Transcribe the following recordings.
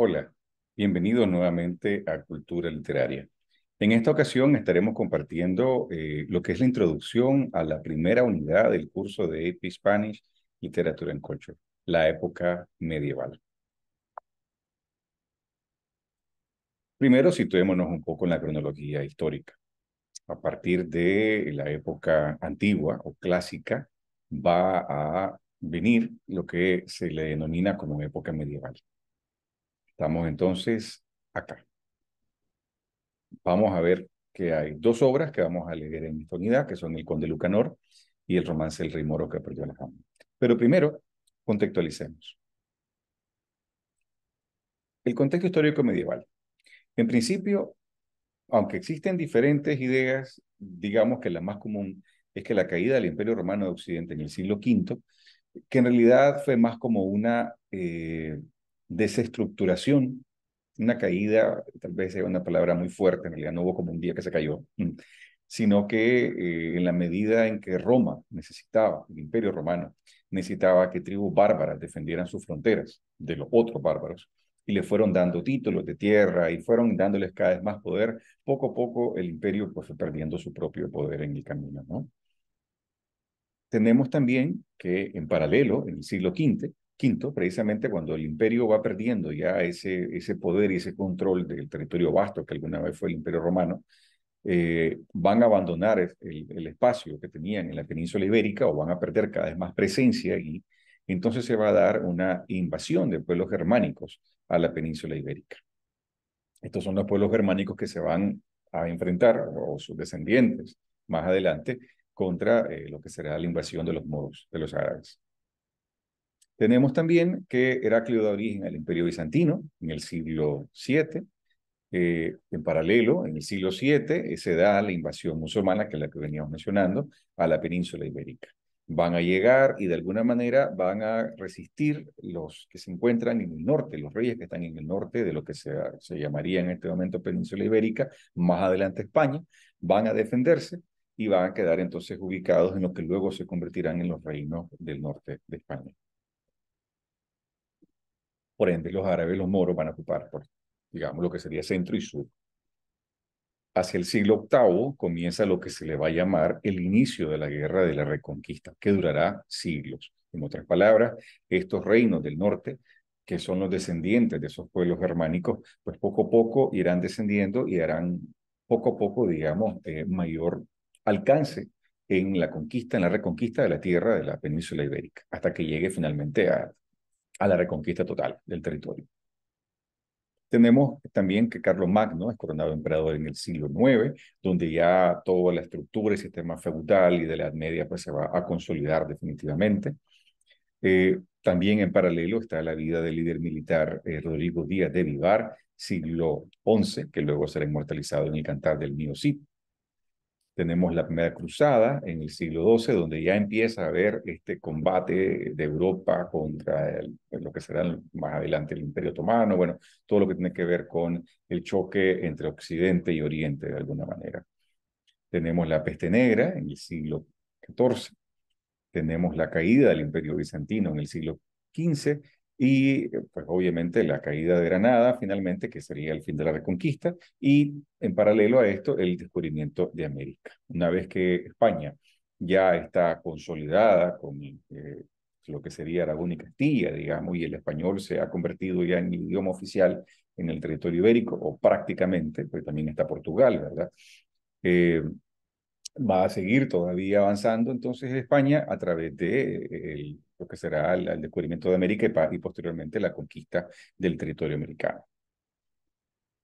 Hola, bienvenido nuevamente a Cultura Literaria. En esta ocasión estaremos compartiendo eh, lo que es la introducción a la primera unidad del curso de AP Literatura en Culture, la época medieval. Primero, situémonos un poco en la cronología histórica. A partir de la época antigua o clásica, va a venir lo que se le denomina como época medieval. Estamos entonces acá. Vamos a ver que hay dos obras que vamos a leer en esta unidad, que son El Conde Lucanor y el romance El Rey Moro que perdió la fama. Pero primero, contextualicemos. El contexto histórico medieval. En principio, aunque existen diferentes ideas, digamos que la más común es que la caída del Imperio Romano de Occidente en el siglo V, que en realidad fue más como una eh, desestructuración, una caída, tal vez sea una palabra muy fuerte, en realidad no hubo como un día que se cayó, mm, sino que eh, en la medida en que Roma necesitaba, el imperio romano, necesitaba que tribus bárbaras defendieran sus fronteras de los otros bárbaros, y le fueron dando títulos de tierra y fueron dándoles cada vez más poder, poco a poco el imperio pues, fue perdiendo su propio poder en el camino. ¿no? Tenemos también que en paralelo, en el siglo V, Quinto, precisamente cuando el imperio va perdiendo ya ese, ese poder y ese control del territorio vasto que alguna vez fue el imperio romano, eh, van a abandonar el, espacio que tenían en la península ibérica o van a perder cada vez más presencia y entonces se va a dar una invasión de pueblos germánicos a la península ibérica. Estos son los pueblos germánicos que se van a enfrentar o sus descendientes más adelante contra eh, lo que será la invasión de los moros, de los árabes. Tenemos también que Heraclio da origen al Imperio Bizantino en el siglo VII. Eh, en paralelo, en el siglo VII eh, se da la invasión musulmana, que es la que veníamos mencionando, a la península ibérica. Van a llegar y de alguna manera van a resistir los que se encuentran en el norte, los reyes que están en el norte de lo que se llamaría en este momento península ibérica, más adelante España, van a defenderse y van a quedar entonces ubicados en lo que luego se convertirán en los reinos del norte de España. Por ende, los árabes los moros van a ocupar, por, digamos, lo que sería centro y sur. Hacia el siglo VIII comienza lo que se le va a llamar el inicio de la guerra de la reconquista, que durará siglos. En otras palabras, estos reinos del norte, que son los descendientes de esos pueblos germánicos, pues poco a poco irán descendiendo y harán poco a poco, digamos, eh, mayor alcance en la conquista, en la reconquista de la tierra de la península ibérica, hasta que llegue finalmente a a la reconquista total del territorio. Tenemos también que Carlos Magno es coronado emperador en el siglo IX, donde ya toda la estructura y sistema feudal y de la Edad Media pues, se va a consolidar definitivamente. Eh, también en paralelo está la vida del líder militar eh, Rodrigo Díaz de Vivar, siglo XI, que luego será inmortalizado en el Cantar del Mío Cid. Tenemos la primera cruzada en el siglo XII, donde ya empieza a haber este combate de Europa contra lo que será más adelante el Imperio Otomano, bueno, todo lo que tiene que ver con el choque entre Occidente y Oriente de alguna manera. Tenemos la peste negra en el siglo XIV, tenemos la caída del Imperio Bizantino en el siglo XV y eh, pues obviamente la caída de Granada finalmente, que sería el fin de la Reconquista, y en paralelo a esto el descubrimiento de América. Una vez que España ya está consolidada con eh, lo que sería Aragón y Castilla, digamos, y el español se ha convertido ya en idioma oficial en el territorio ibérico, o prácticamente, pues también está Portugal, ¿verdad? Eh, va a seguir todavía avanzando entonces España a través de lo que será el, descubrimiento de América y, posteriormente la conquista del territorio americano.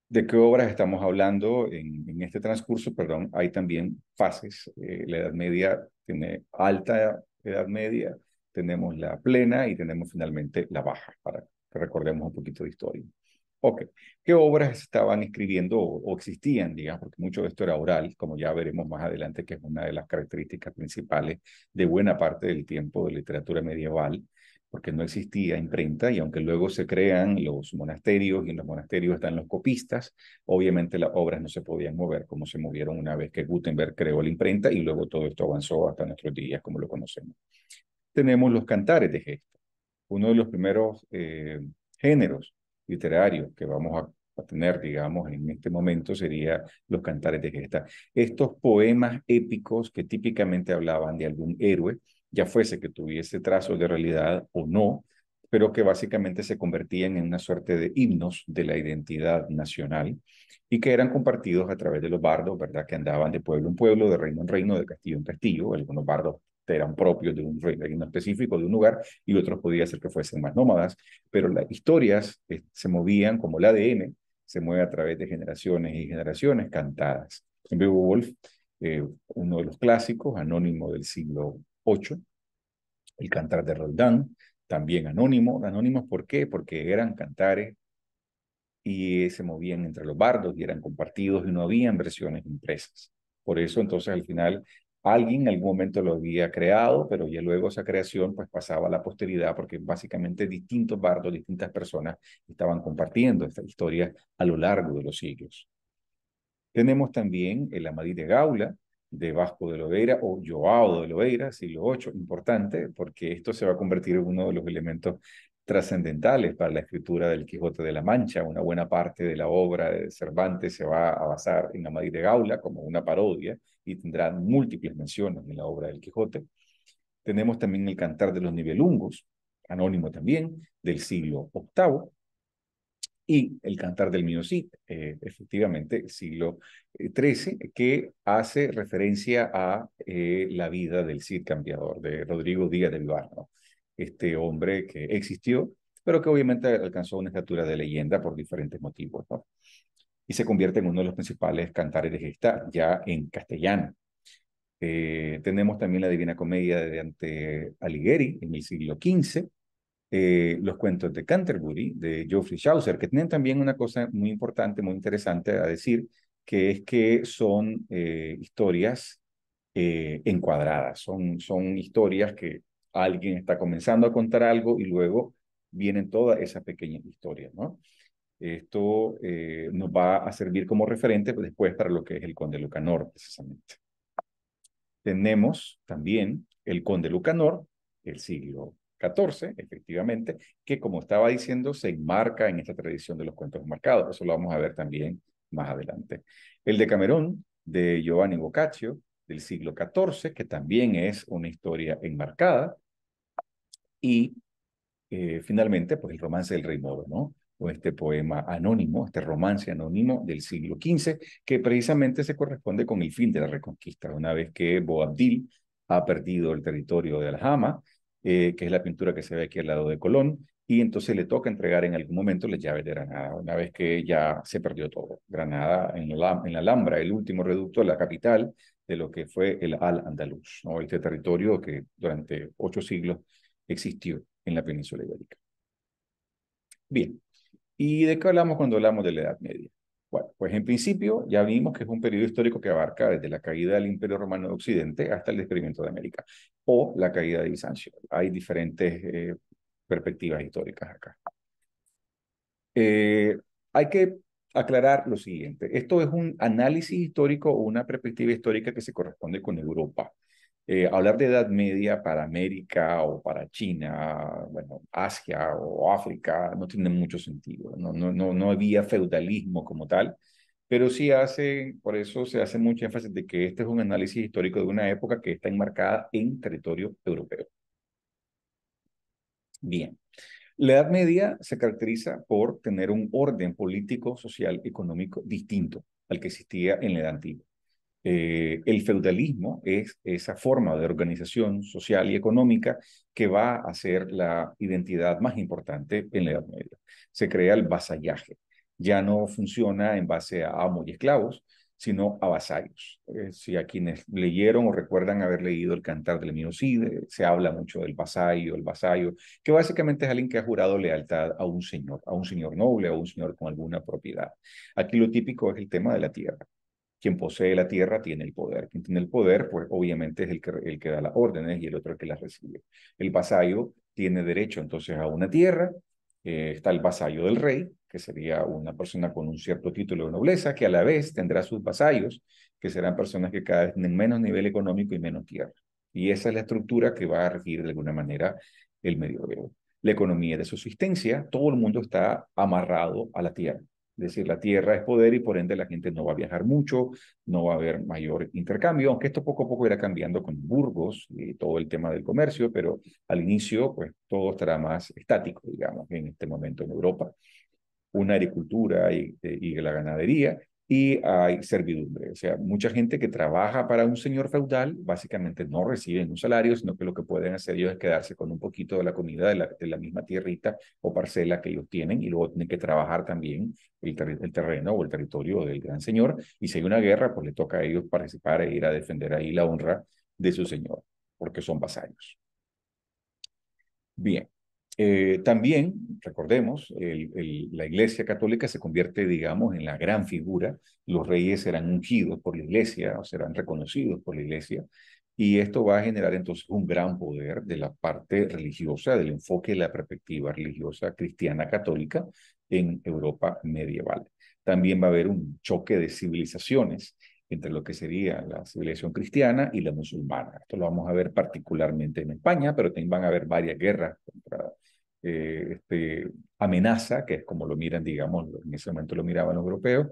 ¿De qué obras estamos hablando en, este transcurso? Perdón, hay también fases. Eh, la Edad Media tiene alta Edad Media, tenemos la plena y tenemos finalmente la baja, para que recordemos un poquito de historia. Ok. ¿Qué obras estaban escribiendo o, existían, digamos? Porque mucho de esto era oral, como ya veremos más adelante, que es una de las características principales de buena parte del tiempo de literatura medieval, porque no existía imprenta y aunque luego se crean los monasterios y en los monasterios están los copistas, obviamente las obras no se podían mover como se movieron una vez que Gutenberg creó la imprenta y luego todo esto avanzó hasta nuestros días como lo conocemos. Tenemos los cantares de gesto, uno de los primeros eh, géneros literario que vamos a, tener, digamos, en este momento sería los cantares de gesta. Estos poemas épicos que típicamente hablaban de algún héroe, ya fuese que tuviese trazos de realidad o no, pero que básicamente se convertían en una suerte de himnos de la identidad nacional y que eran compartidos a través de los bardos, ¿verdad? Que andaban de pueblo en pueblo, de reino en reino, de castillo en castillo, algunos bardos eran propios de un reino específico, de un lugar, y otros podía ser que fuesen más nómadas, pero las historias eh, se movían como el ADN, se mueve a través de generaciones y generaciones cantadas. En Beowulf, eh, uno de los clásicos, anónimo del siglo VIII, el cantar de Roldán, también anónimo. Anónimos, ¿por qué? Porque eran cantares y eh, se movían entre los bardos y eran compartidos y no habían versiones impresas. Por eso entonces al final Alguien en algún momento lo había creado, pero ya luego esa creación pues pasaba a la posteridad porque básicamente distintos bardos, distintas personas estaban compartiendo esta historia a lo largo de los siglos. Tenemos también el Amadí de Gaula, de Vasco de Loveira o Joao de Loveira, siglo VIII, importante porque esto se va a convertir en uno de los elementos trascendentales para la escritura del Quijote de la Mancha. Una buena parte de la obra de Cervantes se va a basar en Amadí de Gaula como una parodia y tendrán múltiples menciones en la obra del Quijote. Tenemos también el Cantar de los Nivelungos, anónimo también, del siglo VIII, y el Cantar del Miocid, eh, efectivamente, siglo XIII, eh, que hace referencia a eh, la vida del Cid Cambiador, de Rodrigo Díaz de Vivar, este hombre que existió, pero que obviamente alcanzó una estatura de leyenda por diferentes motivos. ¿no? y se convierte en uno de los principales cantares de gesta, ya en castellano. Eh, tenemos también la Divina Comedia de Dante Alighieri en el siglo XV, eh, los cuentos de Canterbury de Geoffrey Chaucer, que tienen también una cosa muy importante, muy interesante a decir, que es que son eh, historias encuadradas, son, son historias que alguien está comenzando a contar algo y luego vienen todas esas pequeñas historias, ¿no? Esto eh, nos va a servir como referente pues, después para lo que es el conde Lucanor, precisamente. Tenemos también el conde Lucanor, el siglo XIV, efectivamente, que como estaba diciendo, se enmarca en esta tradición de los cuentos marcados. Eso lo vamos a ver también más adelante. El de Camerón, de Giovanni Boccaccio, del siglo XIV, que también es una historia enmarcada. Y eh, finalmente, pues el romance del rey Moro, ¿no? o este poema anónimo, este romance anónimo del siglo XV, que precisamente se corresponde con el fin de la reconquista, una vez que Boabdil ha perdido el territorio de Alhama, eh, que es la pintura que se ve aquí al lado de Colón, y entonces le toca entregar en algún momento las llaves de Granada, una vez que ya se perdió todo. Granada en la, Alhambra, el último reducto, la capital de lo que fue el Al-Andalus, o este territorio que durante ocho siglos existió en la península ibérica. Bien, ¿Y de qué hablamos cuando hablamos de la Edad Media? Bueno, pues en principio ya vimos que es un periodo histórico que abarca desde la caída del Imperio Romano de Occidente hasta el descubrimiento de América o la caída de Bizancio. Hay diferentes eh, perspectivas históricas acá. Eh, hay que aclarar lo siguiente. Esto es un análisis histórico o una perspectiva histórica que se corresponde con Europa. Eh, hablar de Edad Media para América o para China, bueno, Asia o África, no tiene mucho sentido. No, no, no, no había feudalismo como tal, pero sí hace, por eso se hace mucho énfasis de que este es un análisis histórico de una época que está enmarcada en territorio europeo. Bien. La Edad Media se caracteriza por tener un orden político, social, económico distinto al que existía en la Edad Antigua. Eh, el feudalismo es esa forma de organización social y económica que va a ser la identidad más importante en la Edad Media. Se crea el vasallaje. Ya no funciona en base a amos y esclavos, sino a vasallos. Eh, si a quienes leyeron o recuerdan haber leído el Cantar del Cid se habla mucho del vasallo, el vasallo, que básicamente es alguien que ha jurado lealtad a un señor, a un señor noble, a un señor con alguna propiedad. Aquí lo típico es el tema de la tierra quien posee la tierra tiene el poder. Quien tiene el poder, pues obviamente es el que, da las órdenes y el otro el que las recibe. El vasallo tiene derecho entonces a una tierra. Eh, está el vasallo del rey, que sería una persona con un cierto título de nobleza, que a la vez tendrá sus vasallos, que serán personas que cada vez tienen menos nivel económico y menos tierra. Y esa es la estructura que va a regir de alguna manera el medioevo. La economía de subsistencia, todo el mundo está amarrado a la tierra decir, la tierra es poder y por ende la gente no va a viajar mucho, no va a haber mayor intercambio, aunque esto poco a poco irá cambiando con Burgos y eh, todo el tema del comercio, pero al inicio pues todo estará más estático, digamos, en este momento en Europa. Una agricultura y, eh, y la ganadería y hay servidumbre. O sea, mucha gente que trabaja para un señor feudal básicamente no reciben un salario, sino que lo que pueden hacer ellos es quedarse con un poquito de la comida de la, de la misma tierrita o parcela que ellos tienen y luego tienen que trabajar también el, el, terreno o el territorio del gran señor. Y si hay una guerra, pues le toca a ellos participar e ir a defender ahí la honra de su señor, porque son vasallos. Bien. Eh, también, recordemos, la Iglesia Católica se convierte, digamos, en la gran figura. Los reyes serán ungidos por la Iglesia o serán reconocidos por la Iglesia. Y esto va a generar entonces un gran poder de la parte religiosa, del enfoque de la perspectiva religiosa cristiana católica en Europa medieval. También va a haber un choque de civilizaciones entre lo que sería la civilización cristiana y la musulmana. Esto lo vamos a ver particularmente en España, pero también van a haber varias guerras contra eh, este, amenaza, que es como lo miran, digamos, en ese momento lo miraban los europeos,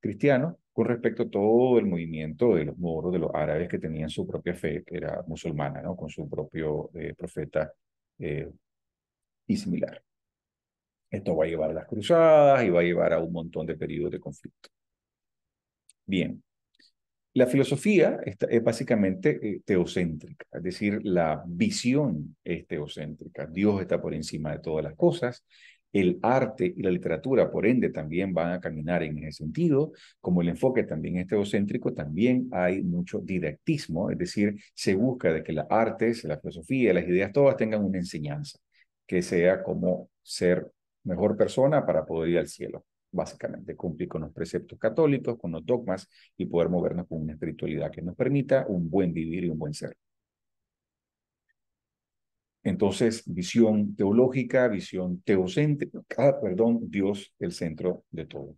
cristianos, con respecto a todo el movimiento de los moros, de los árabes que tenían su propia fe, que era musulmana, ¿no? con su propio eh, profeta eh, y similar. Esto va a llevar a las cruzadas y va a llevar a un montón de periodos de conflicto. Bien, la filosofía es básicamente eh, teocéntrica, es decir, la visión es teocéntrica. Dios está por encima de todas las cosas, el arte y la literatura, por ende, también van a caminar en ese sentido. Como el enfoque también es teocéntrico, también hay mucho didactismo, es decir, se busca de que las artes, la filosofía, las ideas, todas tengan una enseñanza, que sea como ser mejor persona para poder ir al cielo básicamente cumplir con los preceptos católicos, con los dogmas y poder movernos con una espiritualidad que nos permita un buen vivir y un buen ser. Entonces, visión teológica, visión teocéntrica, ah, perdón, Dios el centro de todo.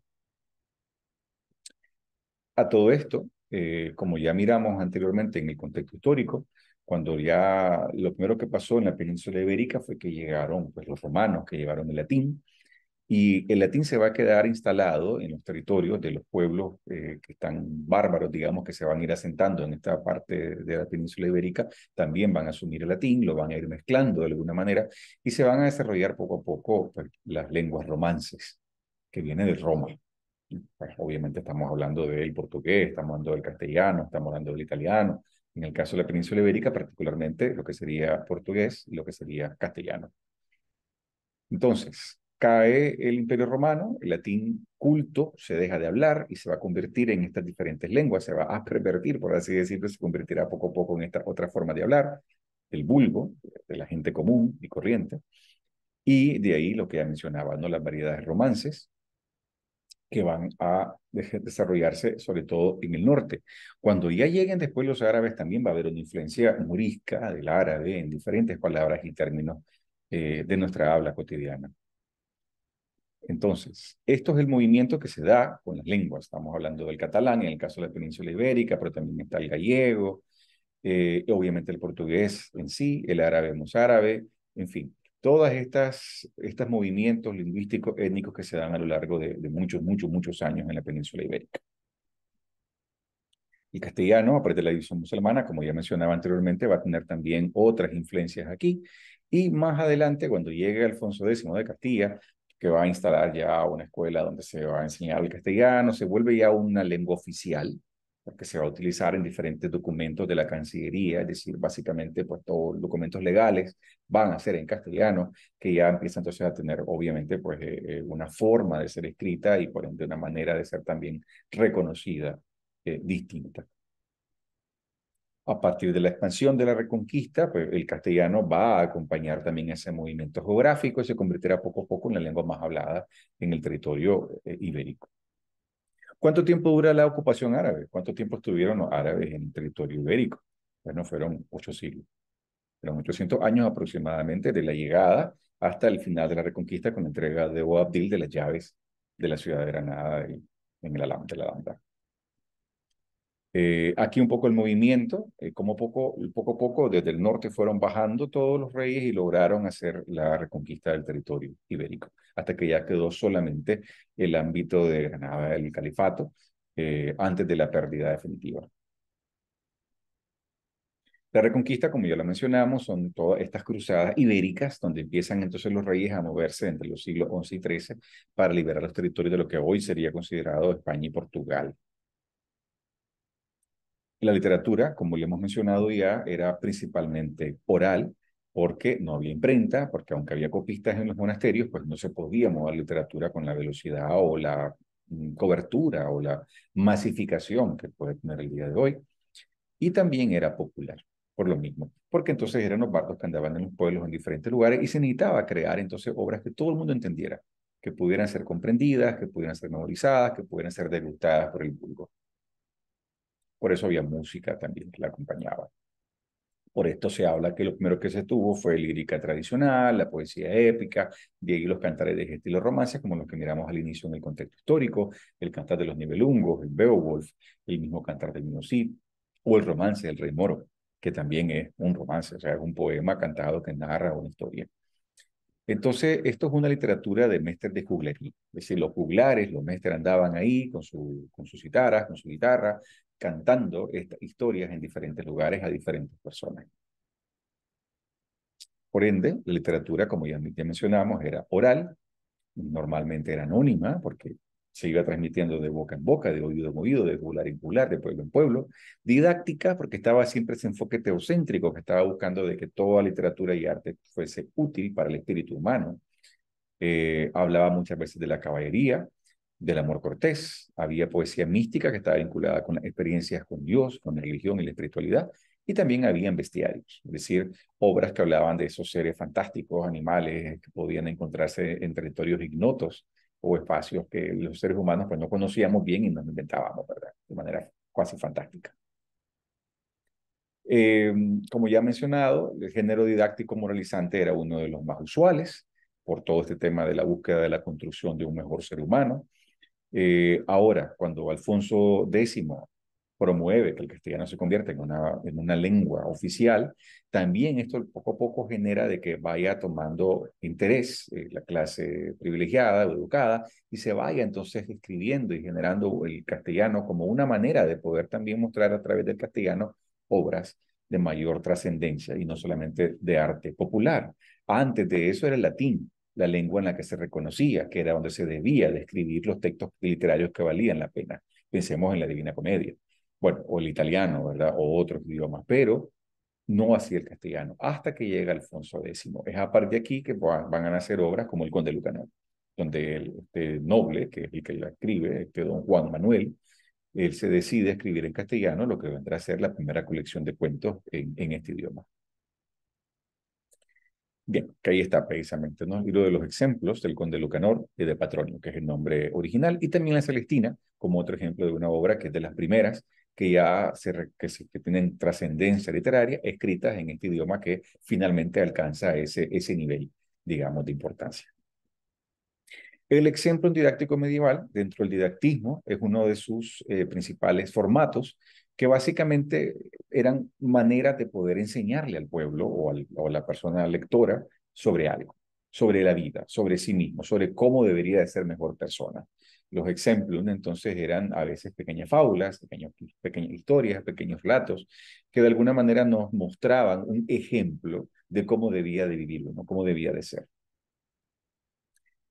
A todo esto, eh, como ya miramos anteriormente en el contexto histórico, cuando ya lo primero que pasó en la península ibérica fue que llegaron pues, los romanos, que llevaron el latín, y el latín se va a quedar instalado en los territorios de los pueblos eh, que están bárbaros, digamos, que se van a ir asentando en esta parte de la península ibérica, también van a asumir el latín, lo van a ir mezclando de alguna manera y se van a desarrollar poco a poco pues, las lenguas romances, que vienen de Roma. Pues, obviamente estamos hablando del portugués, estamos hablando del castellano, estamos hablando del italiano, en el caso de la península ibérica particularmente lo que sería portugués y lo que sería castellano. Entonces, cae el imperio romano, el latín culto se deja de hablar y se va a convertir en estas diferentes lenguas, se va a pervertir, por así decirlo, se convertirá poco a poco en esta otra forma de hablar, el vulgo, de la gente común y corriente. Y de ahí lo que ya mencionaba, ¿no? las variedades romances que van a desarrollarse sobre todo en el norte. Cuando ya lleguen después los árabes también va a haber una influencia morisca del árabe en diferentes palabras y términos eh, de nuestra habla cotidiana. Entonces, esto es el movimiento que se da con las lenguas. Estamos hablando del catalán, en el caso de la península ibérica, pero también está el gallego, eh, obviamente el portugués en sí, el árabe mozárabe, en fin, todas estas estos movimientos lingüísticos étnicos que se dan a lo largo de, de, muchos, muchos, muchos años en la península ibérica. El castellano, aparte de la división musulmana, como ya mencionaba anteriormente, va a tener también otras influencias aquí. Y más adelante, cuando llegue Alfonso X de Castilla, que va a instalar ya una escuela donde se va a enseñar el castellano, se vuelve ya una lengua oficial, porque se va a utilizar en diferentes documentos de la Cancillería, es decir, básicamente pues todos los documentos legales van a ser en castellano, que ya empieza entonces a tener obviamente pues eh, eh, una forma de ser escrita y por ende una manera de ser también reconocida eh, distinta. A partir de la expansión de la Reconquista, pues, el castellano va a acompañar también ese movimiento geográfico y se convertirá poco a poco en la lengua más hablada en el territorio eh, ibérico. ¿Cuánto tiempo dura la ocupación árabe? ¿Cuánto tiempo estuvieron los árabes en el territorio ibérico? Bueno, fueron ocho siglos. Fueron 800 años aproximadamente de la llegada hasta el final de la Reconquista con la entrega de Boabdil de las llaves de la ciudad de Granada en el de la Alhambra. Eh, aquí un poco el movimiento, eh, como poco, poco a poco desde el norte fueron bajando todos los reyes y lograron hacer la reconquista del territorio ibérico, hasta que ya quedó solamente el ámbito de Granada del Califato eh, antes de la pérdida definitiva. La reconquista, como ya la mencionamos, son todas estas cruzadas ibéricas, donde empiezan entonces los reyes a moverse entre los siglos XI y XIII para liberar los territorios de lo que hoy sería considerado España y Portugal. La literatura, como le hemos mencionado ya, era principalmente oral, porque no había imprenta, porque aunque había copistas en los monasterios, pues no se podía mover literatura con la velocidad o la mm, cobertura o la masificación que puede tener el día de hoy. Y también era popular, por lo mismo, porque entonces eran los bardos que andaban en los pueblos en diferentes lugares y se necesitaba crear entonces obras que todo el mundo entendiera, que pudieran ser comprendidas, que pudieran ser memorizadas, que pudieran ser degustadas por el público. Por eso había música también que la acompañaba. Por esto se habla que lo primero que se tuvo fue lírica tradicional, la poesía épica, de ahí los cantares de estilo romance, como los que miramos al inicio en el contexto histórico, el cantar de los nivelungos, el Beowulf, el mismo cantar de Minosí, o el romance del Rey Moro, que también es un romance, o sea, es un poema cantado que narra una historia. Entonces, esto es una literatura de mestres de juglería. Es decir, los juglares, los mestres andaban ahí con, su, con sus guitarras con su guitarra, cantando estas historias en diferentes lugares a diferentes personas. Por ende, la literatura, como ya, mencionamos, era oral, normalmente era anónima, porque se iba transmitiendo de boca en boca, de oído en oído, de popular en popular, de pueblo en pueblo, didáctica, porque estaba siempre ese enfoque teocéntrico, que estaba buscando de que toda literatura y arte fuese útil para el espíritu humano. Eh, hablaba muchas veces de la caballería, del amor cortés. Había poesía mística que estaba vinculada con experiencias con Dios, con la religión y la espiritualidad, y también habían bestiarios, es decir, obras que hablaban de esos seres fantásticos, animales que podían encontrarse en territorios ignotos o espacios que los seres humanos pues no conocíamos bien y nos inventábamos, ¿verdad? De manera casi fantástica. Eh, como ya mencionado, el género didáctico moralizante era uno de los más usuales por todo este tema de la búsqueda de la construcción de un mejor ser humano, eh, ahora, cuando Alfonso X promueve que el castellano se convierta en una, en una lengua oficial, también esto poco a poco genera de que vaya tomando interés eh, la clase privilegiada o educada y se vaya entonces escribiendo y generando el castellano como una manera de poder también mostrar a través del castellano obras de mayor trascendencia y no solamente de arte popular. Antes de eso era el latín, la lengua en la que se reconocía, que era donde se debía escribir los textos literarios que valían la pena. Pensemos en la Divina Comedia, bueno, o el italiano, ¿verdad? O otros idiomas, pero no así el castellano, hasta que llega Alfonso X. Es aparte de aquí que van a nacer obras como el Conde Lucanor, donde el este noble, que es el que la escribe, este don Juan Manuel, él se decide a escribir en castellano lo que vendrá a ser la primera colección de cuentos en este idioma. Bien, que ahí está precisamente, ¿no? Y lo de los ejemplos del conde Lucanor y de Patronio, que es el nombre original, y también la Celestina, como otro ejemplo de una obra que es de las primeras que ya se, que, tienen trascendencia literaria, escritas en este idioma que finalmente alcanza ese, ese nivel, digamos, de importancia. El ejemplo didáctico medieval, dentro del didactismo, es uno de sus eh, principales formatos que básicamente eran maneras de poder enseñarle al pueblo o, a la persona lectora sobre algo, sobre la vida, sobre sí mismo, sobre cómo debería de ser mejor persona. Los ejemplos entonces eran a veces pequeñas fábulas, pequeñas historias, pequeños relatos, que de alguna manera nos mostraban un ejemplo de cómo debía de vivir uno, cómo debía de ser.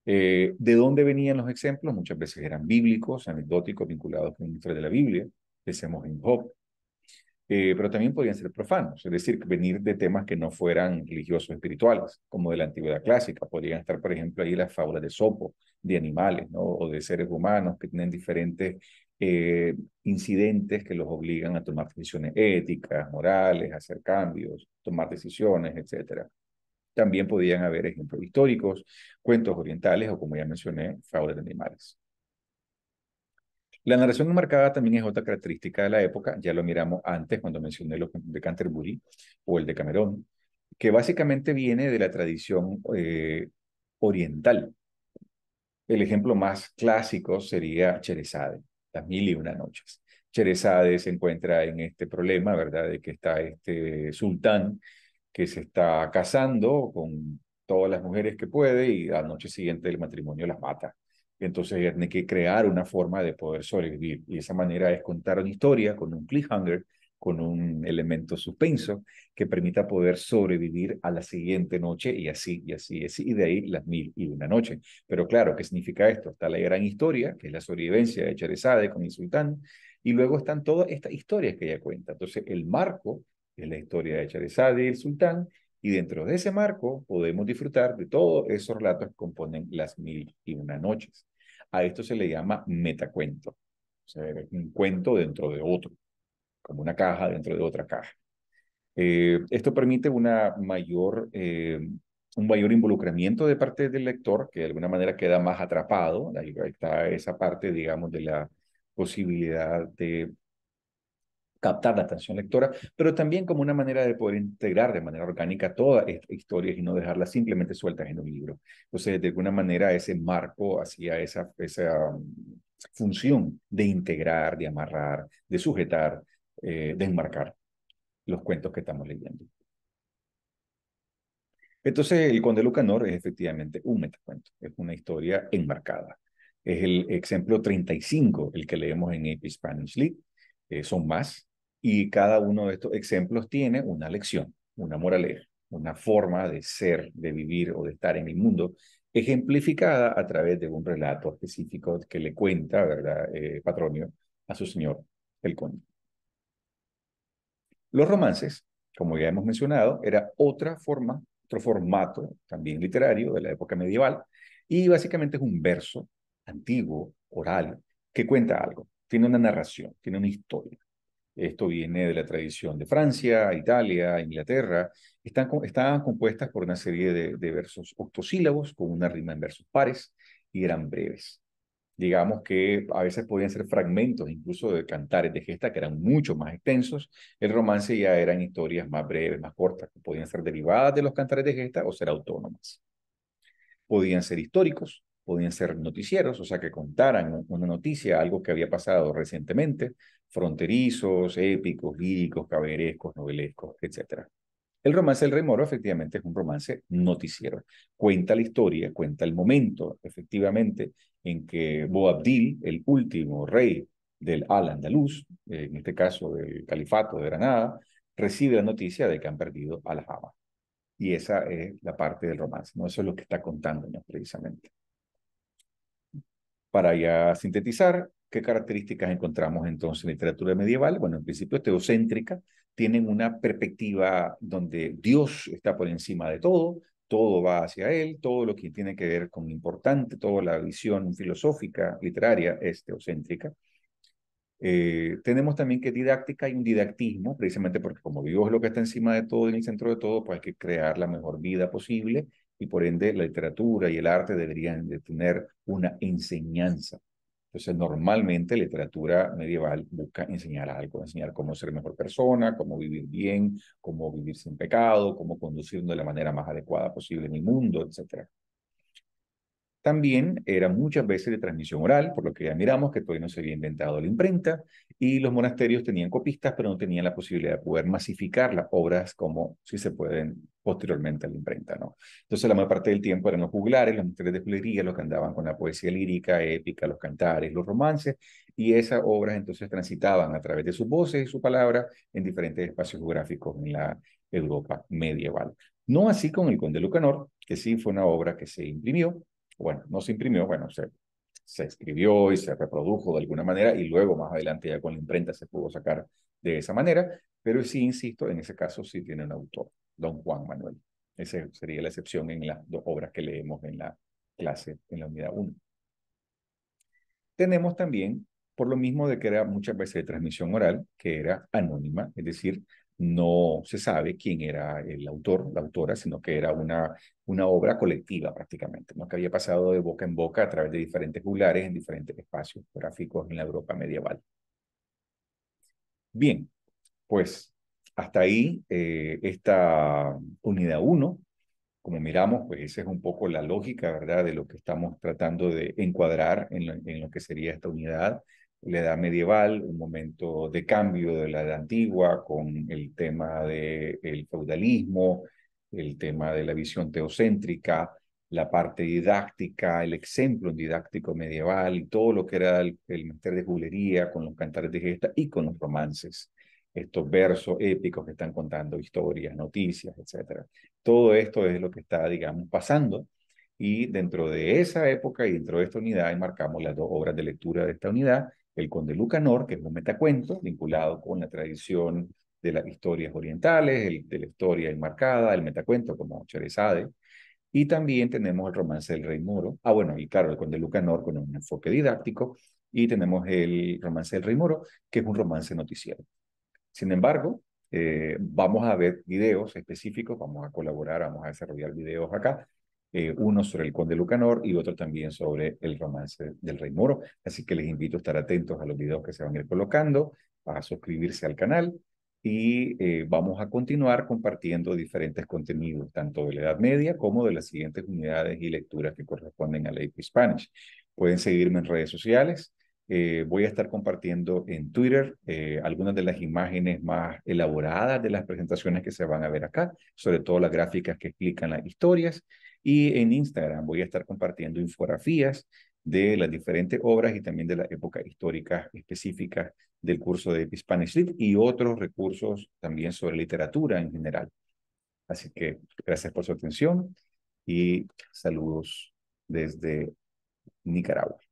Eh, ¿De dónde venían los ejemplos? Muchas veces eran bíblicos, anecdóticos, vinculados con libro de la Biblia decíamos en Job. Eh, pero también podían ser profanos, es decir, venir de temas que no fueran religiosos o espirituales, como de la antigüedad clásica. Podrían estar, por ejemplo, ahí las fábulas de Sopo, de animales, ¿no? O de seres humanos que tienen diferentes eh, incidentes que los obligan a tomar decisiones éticas, morales, hacer cambios, tomar decisiones, etc. También podían haber ejemplos históricos, cuentos orientales o, como ya mencioné, fábulas de animales. La narración enmarcada también es otra característica de la época, ya lo miramos antes cuando mencioné los de Canterbury o el de Camerón, que básicamente viene de la tradición eh, oriental. El ejemplo más clásico sería Cheresade, las mil y una noches. Cheresade se encuentra en este problema, ¿verdad?, de que está este sultán que se está casando con todas las mujeres que puede y la noche siguiente del matrimonio las mata entonces tiene que crear una forma de poder sobrevivir. Y esa manera es contar una historia con un cliffhanger, con un elemento suspenso que permita poder sobrevivir a la siguiente noche y así, y así, y y de ahí las mil y una noches. Pero claro, ¿qué significa esto? Está la gran historia, que es la sobrevivencia de Echarizade con el sultán, y luego están todas estas historias que ella cuenta. Entonces, el marco es la historia de Echarizade y el sultán, y dentro de ese marco podemos disfrutar de todos esos relatos que componen las mil y una noches. A esto se le llama metacuento. O sea, un cuento dentro de otro, como una caja dentro de otra caja. Eh, esto permite una mayor, eh, un mayor involucramiento de parte del lector, que de alguna manera queda más atrapado. Ahí está esa parte, digamos, de la posibilidad de captar la atención lectora, pero también como una manera de poder integrar de manera orgánica todas estas historias y no dejarlas simplemente sueltas en un libro. Entonces, de alguna manera, ese marco hacía esa, esa mm, función de integrar, de amarrar, de sujetar, eh, de enmarcar los cuentos que estamos leyendo. Entonces, el Conde Lucanor es efectivamente un metacuento, es una historia enmarcada. Es el ejemplo 35, el que leemos en AP Spanish League. Eh, son más, y cada uno de estos ejemplos tiene una lección, una moraleja, una forma de ser, de vivir o de estar en el mundo, ejemplificada a través de un relato específico que le cuenta, ¿verdad?, eh, Patronio, a su señor, el conde. Los romances, como ya hemos mencionado, era otra forma, otro formato también literario de la época medieval, y básicamente es un verso antiguo, oral, que cuenta algo, tiene una narración, tiene una historia. Esto viene de la tradición de Francia, Italia, Inglaterra. Están, estaban compuestas por una serie de, de versos octosílabos con una rima en versos pares y eran breves digamos que a veces podían ser fragmentos incluso de cantares de gesta que eran mucho más extensos, el romance ya eran historias más breves, más cortas, que podían ser derivadas de los cantares de gesta o ser autónomas. Podían ser históricos, podían ser noticieros, o sea, que contaran una noticia, algo que había pasado recientemente, fronterizos, épicos, líricos, caballerescos, novelescos, etc. El romance del Rey Moro efectivamente es un romance noticiero. Cuenta la historia, cuenta el momento efectivamente en que Boabdil, el último rey del Al-Andalus, en este caso del Califato de Granada, recibe la noticia de que han perdido a las amas. Y esa es la parte del romance, ¿no? Eso es lo que está contándonos precisamente. Para ya sintetizar, ¿Qué características encontramos entonces en la literatura medieval? Bueno, en principio teocéntrica, tienen una perspectiva donde Dios está por encima de todo, todo va hacia Él, todo lo que tiene que ver con lo importante, toda la visión filosófica, literaria, es teocéntrica. Eh, tenemos también que didáctica y un didactismo, precisamente porque como Dios es lo que está encima de todo, en el centro de todo, pues hay que crear la mejor vida posible y por ende la literatura y el arte deberían de tener una enseñanza entonces, normalmente literatura medieval busca enseñar algo, enseñar cómo ser mejor persona, cómo vivir bien, cómo vivir sin pecado, cómo conducirnos de la manera más adecuada posible en el mundo, etc. También era muchas veces de transmisión oral, por lo que ya miramos que todavía no se había inventado la imprenta, y los monasterios tenían copistas, pero no tenían la posibilidad de poder masificar las obras como si se pueden posteriormente a la imprenta. ¿no? Entonces la mayor parte del tiempo eran los juglares, los mujeres de plería los que andaban con la poesía lírica, épica, los cantares, los romances, y esas obras entonces transitaban a través de sus voces y su palabra en diferentes espacios geográficos en la Europa medieval. No así con el Conde Lucanor, que sí fue una obra que se imprimió bueno, no se imprimió, bueno, se, se escribió y se reprodujo de alguna manera y luego más adelante ya con la imprenta se pudo sacar de esa manera, pero sí, insisto, en ese caso sí tiene un autor, don Juan Manuel. Esa sería la excepción en las dos obras que leemos en la clase, en la unidad 1. Tenemos también, por lo mismo de que era muchas veces de transmisión oral, que era anónima, es decir, no se sabe quién era el autor, la autora, sino que era una, una obra colectiva prácticamente, que había pasado de boca en boca a través de diferentes juglares en diferentes espacios gráficos en la Europa medieval. Bien, pues hasta ahí eh, esta unidad 1. Como miramos, pues esa es un poco la lógica, ¿verdad?, de lo que estamos tratando de encuadrar en lo que sería esta unidad la edad medieval, un momento de cambio de la edad antigua con el tema del el feudalismo, el tema de la visión teocéntrica, la parte didáctica, el ejemplo didáctico medieval y todo lo que era el, el de julería con los cantares de gesta y con los romances, estos versos épicos que están contando historias, noticias, etc. Todo esto es lo que está, digamos, pasando y dentro de esa época y dentro de esta unidad marcamos las dos obras de lectura de esta unidad, el Conde Lucanor, que es un metacuento vinculado con la tradición de las historias orientales, el, de la historia enmarcada, el metacuento como Cherezade, y también tenemos el romance del Rey Moro, ah bueno, y claro, el Conde Lucanor con un enfoque didáctico, y tenemos el romance del Rey Moro, que es un romance noticiero. Sin embargo, eh, vamos a ver videos específicos, vamos a colaborar, vamos a desarrollar videos acá eh, uno sobre el conde Lucanor y otro también sobre el romance del rey moro. Así que les invito a estar atentos a los videos que se van a ir colocando, a suscribirse al canal y eh, vamos a continuar compartiendo diferentes contenidos, tanto de la Edad Media como de las siguientes unidades y lecturas que corresponden a la AP Spanish. Pueden seguirme en redes sociales. Eh, voy a estar compartiendo en Twitter algunas de las imágenes más elaboradas de las presentaciones que se van a ver acá, sobre todo las gráficas que explican las historias. Y en Instagram voy a estar compartiendo infografías de las diferentes obras y también de la época histórica específica del curso de Hispanic Lit y otros recursos también sobre literatura en general. Así que gracias por su atención y saludos desde Nicaragua.